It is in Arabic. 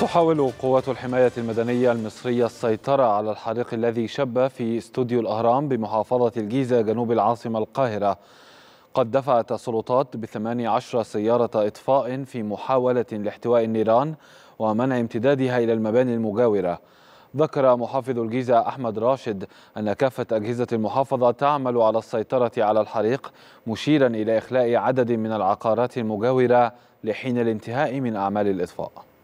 تحاول قوات الحماية المدنية المصرية السيطرة على الحريق الذي شب في استوديو الأهرام بمحافظة الجيزة جنوب العاصمة القاهرة قد دفعت السلطات بثماني عشر سيارة إطفاء في محاولة لاحتواء النيران ومنع امتدادها إلى المباني المجاورة ذكر محافظ الجيزة أحمد راشد أن كافة أجهزة المحافظة تعمل على السيطرة على الحريق مشيرا إلى إخلاء عدد من العقارات المجاورة لحين الانتهاء من أعمال الإطفاء